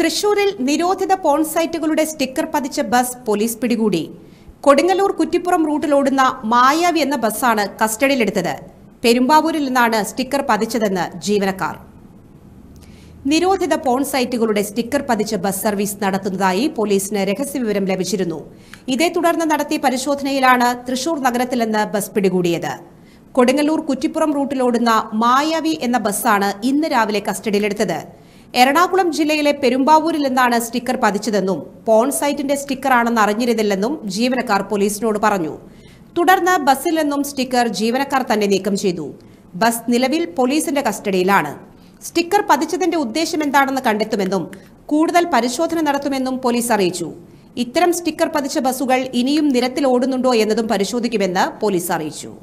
തൃശൂരിൽ നിരോധിത പോൺ സൈറ്റുകളുടെ സ്റ്റിക്കർ പതിച്ച ബസ് പോലീസ് പിടികൂടി കൊടുങ്ങല്ലൂർ കുറ്റിപ്പുറം റൂട്ടിലോടുന്ന മായാവി എന്ന ബസ്സാണ് കസ്റ്റഡിയിലെടുത്തത് പെരുമ്പാവൂരിൽ നിന്നാണ് സ്റ്റിക്കർ പതിച്ചതെന്ന് ജീവനക്കാർ നിരോധിത പോൺ സൈറ്റുകളുടെ സ്റ്റിക്കർ പതിച്ച ബസ് സർവീസ് നടത്തുന്നതായി പോലീസിന് രഹസ്യവിവരം ലഭിച്ചിരുന്നു ഇതേ തുടർന്ന് നടത്തിയ പരിശോധനയിലാണ് തൃശൂർ നഗരത്തിൽ നിന്ന് ബസ് പിടികൂടിയത് കൊടുങ്ങല്ലൂർ കുറ്റിപ്പുറം റൂട്ടിലോടുന്ന മായാവി എന്ന ബസ്സാണ് ഇന്ന് രാവിലെ കസ്റ്റഡിയിലെടുത്തത് എറണാകുളം ജില്ലയിലെ പെരുമ്പാവൂരിൽ നിന്നാണ് സ്റ്റിക്കർ പതിച്ചതെന്നും പോൺ സൈറ്റിന്റെ സ്റ്റിക്കറാണെന്ന് അറിഞ്ഞിരുന്നില്ലെന്നും ജീവനക്കാർ പോലീസിനോട് പറഞ്ഞു തുടർന്ന് ബസ്സിൽ നിന്നും സ്റ്റിക്കർ ജീവനക്കാർ തന്നെ നീക്കം ചെയ്തു ബസ് നിലവിൽ പോലീസിന്റെ കസ്റ്റഡിയിലാണ് സ്റ്റിക്കർ പതിച്ചതിന്റെ ഉദ്ദേശം എന്താണെന്ന് കണ്ടെത്തുമെന്നും കൂടുതൽ പരിശോധന നടത്തുമെന്നും പോലീസ് അറിയിച്ചു ഇത്തരം സ്റ്റിക്കർ പതിച്ച ബസ്സുകൾ ഇനിയും നിരത്തിൽ ഓടുന്നുണ്ടോ എന്നതും പരിശോധിക്കുമെന്ന് പോലീസ് അറിയിച്ചു